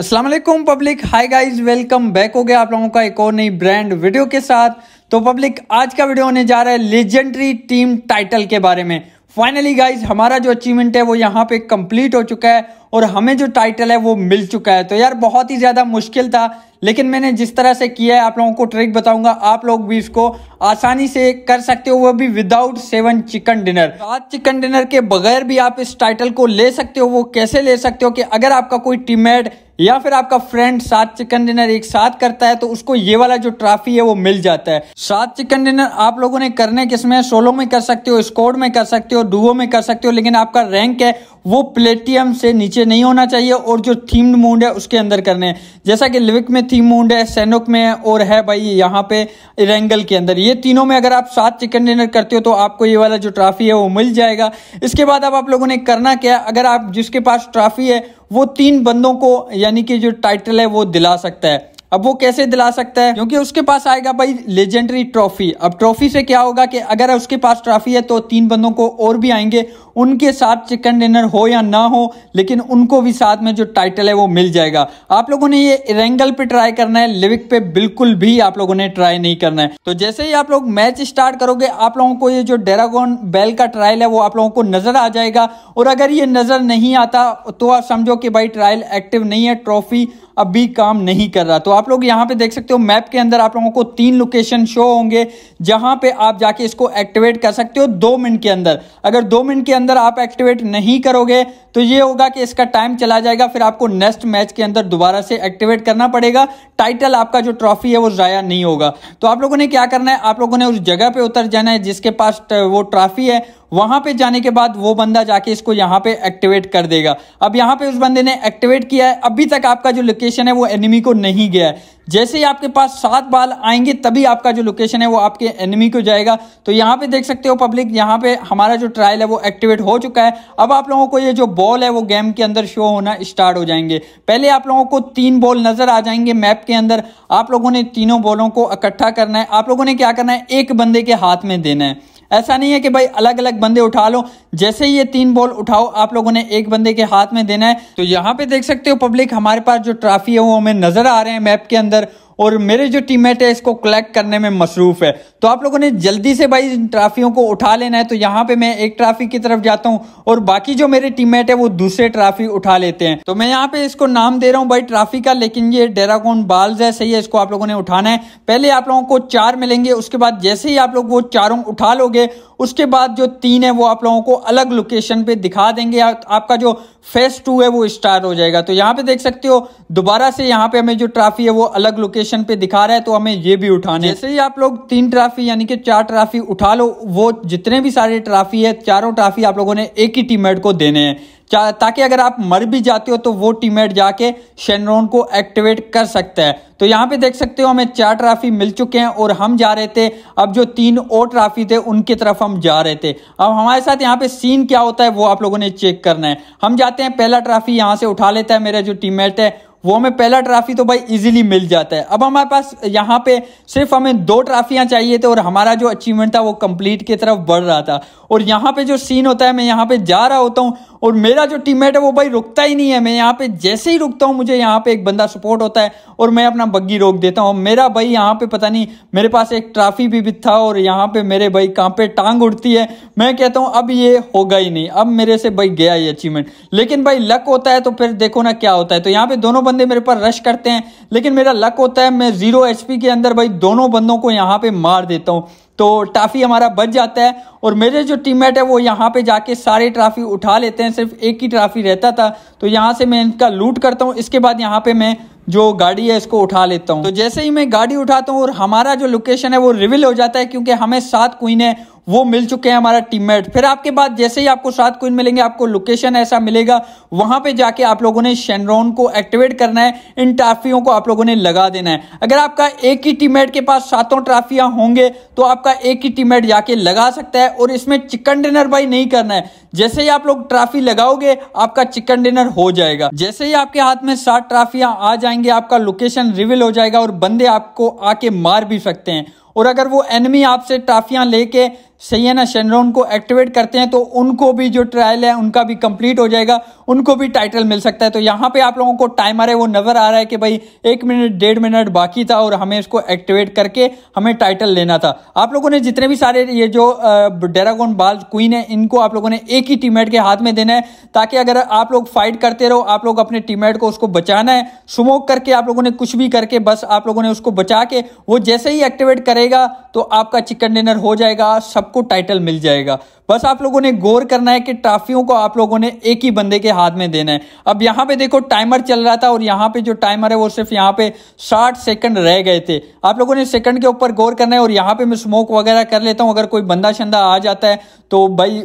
Aslam public hi guys welcome back हो गया आप लोगों का एक और नई ब्रांड वीडियो के साथ तो पब्लिक आज का वीडियो होने जा रहा है लेजेंडरी टीम टाइटल के बारे में फाइनली गाइज हमारा जो अचीवमेंट है वो यहाँ पे कंप्लीट हो चुका है और हमें जो टाइटल है वो मिल चुका है तो यार बहुत ही ज़्यादा मुश्किल था लेकिन मैंने जिस तरह से किया है आप लोगों को ट्रिक बताऊंगा आप लोग भी इसको आसानी से कर सकते हो वो भी विदाउट सेवन चिकन डिनर सात चिकन डिनर के बगैर भी आप इस टाइटल को ले सकते हो वो कैसे ले सकते हो कि अगर आपका कोई टीममेट या फिर आपका फ्रेंड सात चिकन डिनर एक साथ करता है तो उसको ये वाला जो ट्रॉफी है वो मिल जाता है सात चिकन डिनर आप लोगों ने करने किसमें सोलो में कर सकते हो स्कोड में कर सकते हो डुओ में कर सकते हो लेकिन आपका रैंक है वो प्लेटियम से नीचे नहीं होना चाहिए और जो थीम्ड मूड है उसके अंदर करने हैं जैसा कि लिविक में थीम मूड है सैनोक में है और है भाई यहाँ पे रेंगल के अंदर ये तीनों में अगर आप सात चिकन डिनर करते हो तो आपको ये वाला जो ट्रॉफी है वो मिल जाएगा इसके बाद अब आप लोगों ने करना क्या अगर आप जिसके पास ट्रॉफी है वो तीन बंदों को यानी कि जो टाइटल है वो दिला सकता है अब वो कैसे दिला सकता है क्योंकि उसके पास आएगा भाई लेजेंडरी ट्रॉफी अब ट्रॉफी से क्या होगा कि अगर उसके पास ट्रॉफी है तो तीन बंदों को और भी आएंगे उनके साथ चिकन डिनर हो या ना हो लेकिन उनको भी साथ में जो टाइटल है वो मिल जाएगा आप लोगों ने ये रेंगल पे ट्राई करना है लिविक पे बिल्कुल भी आप लोगों ने ट्राई नहीं करना है तो जैसे ही आप लोग मैच स्टार्ट करोगे आप लोगों को ये जो डेरागोन बेल का ट्रायल है वो आप लोगों को नजर आ जाएगा और अगर ये नजर नहीं आता तो आप समझो कि भाई ट्रायल एक्टिव नहीं है ट्रॉफी अभी काम नहीं कर रहा तो आप लोग यहाँ पे देख सकते हो मैप के अंदर आप लोगों को तीन लोकेशन शो होंगे जहां पे आप जाके इसको एक्टिवेट कर सकते हो दो मिनट के अंदर अगर दो मिनट के अंदर आप एक्टिवेट नहीं करोगे तो ये होगा कि इसका टाइम चला जाएगा फिर आपको नेक्स्ट मैच के अंदर दोबारा से एक्टिवेट करना पड़ेगा टाइटल आपका जो ट्रॉफी है वो ज़ाया नहीं होगा तो आप लोगों ने क्या करना है आप लोगों ने उस जगह पे उतर जाना है जिसके पास वो ट्रॉफी है वहां पे जाने के बाद वो बंदा जाके इसको यहाँ पे एक्टिवेट कर देगा अब यहाँ पे उस बंदे ने एक्टिवेट किया है अभी तक आपका जो लोकेशन है वो एनिमी को नहीं गया है जैसे ही आपके पास सात बाल आएंगे तभी आपका जो लोकेशन है वो आपके एनिमी को जाएगा तो यहाँ पे देख सकते हो पब्लिक यहाँ पे हमारा जो ट्रायल है वो एक्टिवेट हो चुका है अब आप लोगों को ये जो बॉल है वो गेम के अंदर शो होना स्टार्ट हो जाएंगे पहले आप लोगों को तीन बॉल नजर आ जाएंगे मैप के अंदर आप लोगों ने तीनों बॉलों को इकट्ठा करना है आप लोगों ने क्या करना है एक बंदे के हाथ में देना है ऐसा नहीं है कि भाई अलग अलग बंदे उठा लो जैसे ही ये तीन बॉल उठाओ आप लोगों ने एक बंदे के हाथ में देना है तो यहाँ पे देख सकते हो पब्लिक हमारे पास जो ट्रॉफी है वो हमें नजर आ रहे हैं मैप के अंदर और मेरे जो टीममेट है इसको कलेक्ट करने में मसरूफ है तो आप लोगों ने जल्दी से भाई इन ट्राफियों को उठा लेना है तो यहाँ पे मैं एक ट्राफी की तरफ जाता हूँ और बाकी जो मेरे टीममेट है वो दूसरे ट्राफी उठा लेते हैं तो मैं यहाँ पे इसको नाम दे रहा हूँ भाई ट्राफी का लेकिन ये डेरागोन बाल्स है सही है इसको आप लोगों ने उठाना है पहले आप लोगों को चार मिलेंगे उसके बाद जैसे ही आप लोग वो चारों उठा लोगे उसके बाद जो तीन है वो आप लोगों को अलग लोकेशन पे दिखा देंगे आ, आपका जो फेस टू है वो स्टार्ट हो जाएगा तो यहाँ पे देख सकते हो दोबारा से यहाँ पे हमें जो ट्रॉफी है वो अलग लोकेशन पे दिखा रहा है तो हमें ये भी उठाने जैसे ही आप लोग तीन ट्रॉफी यानी कि चार ट्रॉफी उठा लो वो जितने भी सारे ट्रॉफी है चारों ट्रॉफी आप लोगों ने एक ही टीम को देने हैं ताकि अगर आप मर भी जाते हो तो वो टीममेट जाके शेनरोन को एक्टिवेट कर सकता है तो यहाँ पे देख सकते हो हमें चार ट्राफी मिल चुके हैं और हम जा रहे थे अब जो तीन और ट्राफी थे उनकी तरफ हम जा रहे थे अब हमारे साथ यहाँ पे सीन क्या होता है वो आप लोगों ने चेक करना है हम जाते हैं पहला ट्राफी यहाँ से उठा लेता है मेरा जो टीममेट है वो हमें पहला ट्रॉफी तो भाई इजीली मिल जाता है अब हमारे पास यहाँ पे सिर्फ हमें दो ट्रॉफियाँ चाहिए थे और हमारा जो अचीवमेंट था वो कंप्लीट की तरफ बढ़ रहा था और यहाँ पे जो सीन होता है मैं यहाँ पे जा रहा होता हूँ और मेरा जो टीममेट है वो भाई रुकता ही नहीं है मैं यहाँ पे जैसे ही रुकता हूँ मुझे यहाँ पे एक बंदा सपोर्ट होता है और मैं अपना बग्गी रोक देता हूँ मेरा भाई यहाँ पे पता नहीं मेरे पास एक ट्रॉफी भी, भी था और यहाँ पे मेरे भाई कहाँ पे टांग उड़ती है मैं कहता हूँ अब ये होगा ही नहीं अब मेरे से भाई गया ये अचीवमेंट लेकिन भाई लक होता है तो फिर देखो ना क्या होता है तो यहाँ पे दोनों बंदे मेरे पर रश करते हैं लेकिन मेरा लक होता है मैं जीरो एच के अंदर भाई दोनों बंदों को यहाँ पे मार देता हूँ तो ट्राफी हमारा बच जाता है और मेरे जो टीममेट है वो यहाँ पे जाके सारे ट्राफी उठा लेते हैं सिर्फ एक ही ट्राफी रहता था तो यहाँ से मैं इनका लूट करता हूँ इसके बाद यहाँ पे मैं जो गाड़ी है इसको उठा लेता हूँ तो जैसे ही मैं गाड़ी उठाता हूँ और हमारा जो लोकेशन है वो रिविल हो जाता है क्योंकि हमें सात कुइनें वो मिल चुके हैं हमारा टीममेट फिर आपके बाद जैसे ही आपको सात कोइन मिलेंगे आपको लोकेशन ऐसा मिलेगा वहां पे जाके आप लोगों ने शेनरोन को एक्टिवेट करना है इन ट्राफियों को आप लोगों ने लगा देना है अगर आपका एक ही टीममेट के पास सातों ट्राफियां होंगे तो आपका एक ही टीममेट जाके लगा सकता है और इसमें चिकन डिनर भाई नहीं करना है जैसे ही आप लोग ट्राफी लगाओगे आपका चिकन डिनर हो जाएगा जैसे ही आपके हाथ में सात ट्राफियां आ जाएंगे आपका लोकेशन रिविल हो जाएगा और बंदे आपको आके मार भी सकते हैं और अगर वो एनमी आपसे ट्राफियाँ लेके सैना शनरोन को एक्टिवेट करते हैं तो उनको भी जो ट्रायल है उनका भी कंप्लीट हो जाएगा उनको भी टाइटल मिल सकता है तो यहाँ पे आप लोगों को टाइमर है वो नज़र आ रहा है कि भाई एक मिनट डेढ़ मिनट बाकी था और हमें इसको एक्टिवेट करके हमें टाइटल लेना था आप लोगों ने जितने भी सारे ये जो डेरागोन बाल क्वीन है इनको आप लोगों ने एक ही टीमेट के हाथ में देना है ताकि अगर आप लोग फाइट करते रहो आप लोग अपने टीमेट को उसको बचाना है स्मोक करके आप लोगों ने कुछ भी करके बस आप लोगों ने उसको बचा के वो जैसे ही एक्टिवेट करे रहेगा तो आपका चिकन डिनर हो जाएगा सबको टाइटल मिल जाएगा बस आप लोगों ने गौर करना है कि ट्रॉफियों को आप लोगों ने एक ही बंदे के हाथ में देना है अब यहाँ पे देखो टाइमर चल रहा था और यहाँ पे जो टाइमर है वो सिर्फ यहाँ पे 60 सेकंड रह गए थे आप लोगों ने सेकंड के ऊपर गौर करना है और यहाँ पे मैं स्मोक वगैरह कर लेता हूँ अगर कोई बंदा शंदा आ जाता है तो भाई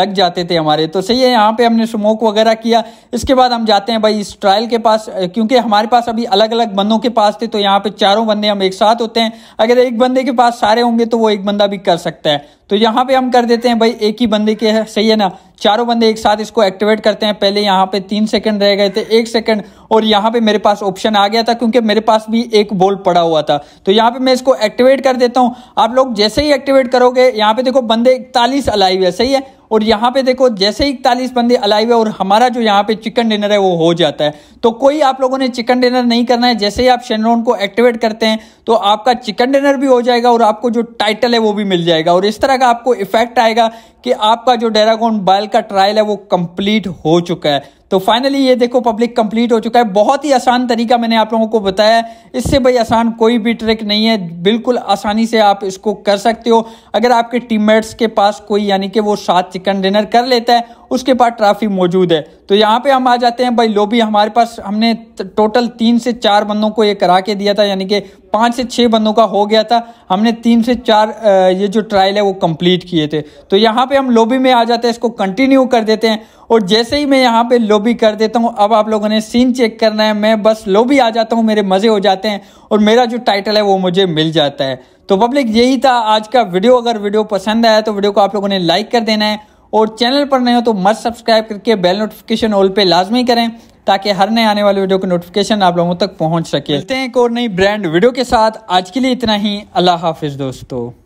लग जाते थे हमारे तो सही है यहाँ पे हमने स्मोक वगैरह किया इसके बाद हम जाते हैं भाई इस ट्रायल के पास क्योंकि हमारे पास अभी अलग अलग बंदों के पास थे तो यहाँ पे चारों बंदे हम एक साथ होते हैं अगर एक बंदे के पास सारे होंगे तो वो एक बंदा भी कर सकता है तो यहाँ पे हम कर देते हैं भाई एक ही बंदे के है सही है ना चारों बंदे एक साथ इसको एक्टिवेट करते हैं पहले यहाँ पे तीन सेकंड रह गए थे एक सेकंड और यहाँ पे मेरे पास ऑप्शन आ गया था क्योंकि मेरे पास भी एक बोल पड़ा हुआ था तो यहाँ पे मैं इसको एक्टिवेट कर देता हूँ आप लोग जैसे ही एक्टिवेट करोगे यहाँ पे देखो बंदे इकतालीस अलाइव है सही है और यहाँ पे देखो जैसे ही इकतालीस बंदे अलाइव है और हमारा जो यहाँ पे चिकन डिनर है वो हो जाता है तो कोई आप लोगों ने चिकन डिनर नहीं करना है जैसे ही आप शेनरोन को एक्टिवेट करते हैं तो आपका चिकन डिनर भी हो जाएगा और आपको जो टाइटल है वो भी मिल जाएगा और इस तरह का आपको इफेक्ट आएगा कि आपका जो डेरागोन बाइल का ट्रायल है वो कंप्लीट हो चुका है तो फाइनली ये देखो पब्लिक कंप्लीट हो चुका है बहुत ही आसान तरीका मैंने आप लोगों को बताया इससे भाई आसान कोई भी ट्रिक नहीं है बिल्कुल आसानी से आप इसको कर सकते हो अगर आपके टीममेट्स के पास कोई यानी कि वो सात चिकन डिनर कर लेता है उसके पास ट्रॉफी मौजूद है तो यहाँ पे हम आ जाते हैं भाई लोबी हमारे पास हमने टोटल तीन से चार बंदों को ये करा के दिया था यानी कि पाँच से छः बंदों का हो गया था हमने तीन से चार ये जो ट्रायल है वो कंप्लीट किए थे तो यहाँ पे हम लोबी में आ जाते हैं इसको कंटिन्यू कर देते हैं और जैसे ही मैं यहाँ पे लोबी कर देता हूँ अब आप लोगों ने सीन चेक करना है मैं बस लोबी आ जाता हूँ मेरे मज़े हो जाते हैं और मेरा जो टाइटल है वो मुझे मिल जाता है तो पब्लिक यही था आज का वीडियो अगर वीडियो पसंद आया तो वीडियो को आप लोगों ने लाइक कर देना है और चैनल पर नए हो तो मस्ट सब्सक्राइब करके बेल नोटिफिकेशन ऑल पे लाजमी करें ताकि हर नए आने वाले वीडियो की नोटिफिकेशन आप लोगों तक पहुंच सके मिलते हैं एक और नई ब्रांड वीडियो के साथ आज के लिए इतना ही अल्लाह हाफिज़ दोस्तों